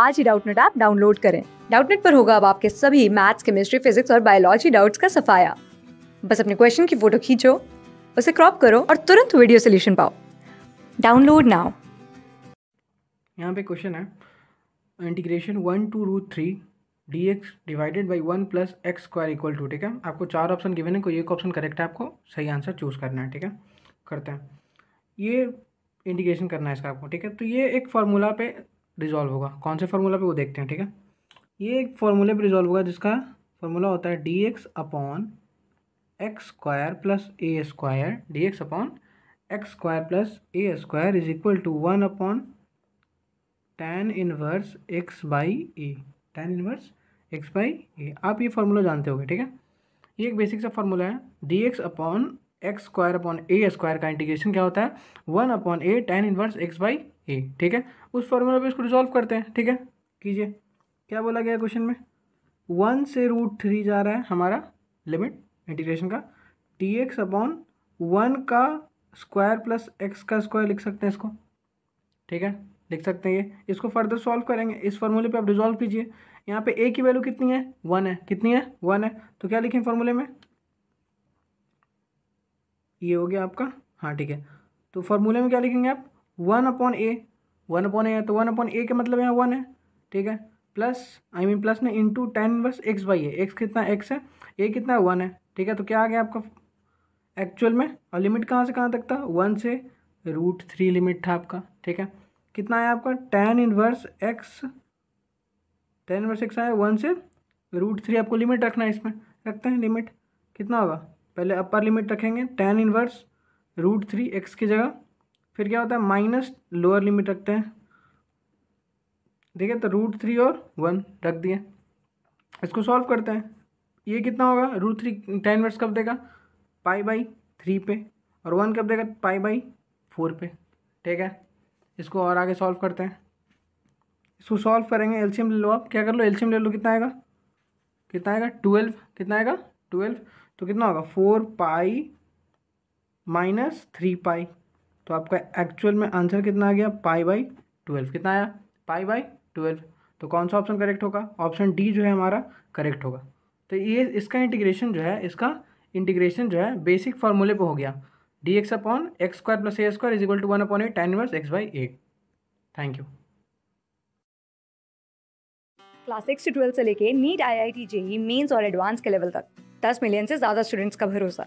आज ही Doubtnut app download करें डाउटनेट पर होगा अब आपके सभी मैथ्स केमिस्ट्री फिजिक्स और बायोलॉजी डाउट्स का सफाया बस अपने क्वेश्चन की फोटो खींचो उसे क्रॉप करो और तुरंत वीडियो सोल्यूशन पाओ डाउनलोड नाउ यहाँ पे क्वेश्चन है integration one to root three d x divided by one plus x square equal to ठीक है आपको चार ऑप्शन गिवन है कोई एक ऑप्शन करेक्ट है आपको सही आंसर चूज़ करना है ठीक है करते हैं ये इंटीग्रेशन करना है इसका आपको ठीक है तो ये एक फार्मूला पे रिजॉल्व होगा कौन से फार्मूला पे वो देखते हैं ठीक है ये एक फार्मूले पे रिजॉल्व होगा जिसका फार्मूला होता है d x upon x square plus a square d x upon x square plus a square is equal to one upon tan inverse x by a tan inverse x by a आप ये formula जानते गए ठीक है ये एक basic सा formula है d x upon x square upon a square का इंटीग्रेशन क्या होता है one upon a tan inverse x by a ठीक है उस फॉर्मूला पे इसको रिजॉल्व करते हैं ठीक है कीजिए क्या बोला गया क्वेश्चन में वन से रूट थ्री जा रहा है हमारा लिमिट इंटीग्रेशन का टी एक्स अपॉन वन का स्क्वायर प्लस एक्स का स्क्वायर लिख सकते हैं इसको ठीक है लिख सकते हैं ये इसको फर्दर सॉल्व करेंगे इस फार्मूले पे आप रिजॉल्व कीजिए यहाँ पे ए की वैल्यू कितनी है वन है कितनी है वन है तो क्या लिखें फॉर्मूले में ये हो गया आपका हाँ ठीक है तो फॉर्मूले में क्या लिखेंगे आप one upon a one upon a है तो वन अपॉन ए के मतलब यहाँ वन है ठीक है प्लस आई मीन प्लस ने इंटू टेन बस एक्स बाई है एक्स कितना एक्स है ए कितना है वन है ठीक है तो क्या आ गया आपका एक्चुअल में और लिमिट कहाँ से कहाँ तक था वन से रूट थ्री लिमिट था आपका ठीक है कितना आया आपका tan inverse x tan inverse x आया वन से रूट थ्री आपको लिमिट रखना है इसमें रखते हैं लिमिट कितना होगा पहले अपर लिमिट रखेंगे tan inverse root three x की जगह फिर क्या होता है माइनस लोअर लिमिट रखते हैं ठीक है तो रूट थ्री और वन रख दिए इसको सॉल्व करते हैं ये कितना होगा रूट थ्री टेन मिनट्स कब देगा पाई बाई थ्री पे और वन कब देगा पाई बाई फोर पे ठीक है इसको और आगे सॉल्व करते हैं इसको सॉल्व करेंगे एल्शियम ले लो आप क्या कर लो एल्शियम ले लो कितना आएगा कितना आएगा ट्वेल्व कितना आएगा ट्वेल्व तो कितना होगा four pi minus three pi तो आपका एक्चुअल में आंसर कितना आ गया पाई बाई ट्वेल्व कितना आया पाई बाई ट्वेल्व तो कौन सा ऑप्शन करेक्ट होगा ऑप्शन डी जो है हमारा करेक्ट होगा तो ये इसका इंटीग्रेशन जो है इसका इंटीग्रेशन जो है बेसिक फार्मूले पर हो गया d x upon x square plus a square is equal to one upon a tan inverse x by a thank you class six से ट्वेल्थ से लेके NEET I I T JEE mains और advance के level तक दस million से ज़्यादा students का भरोसा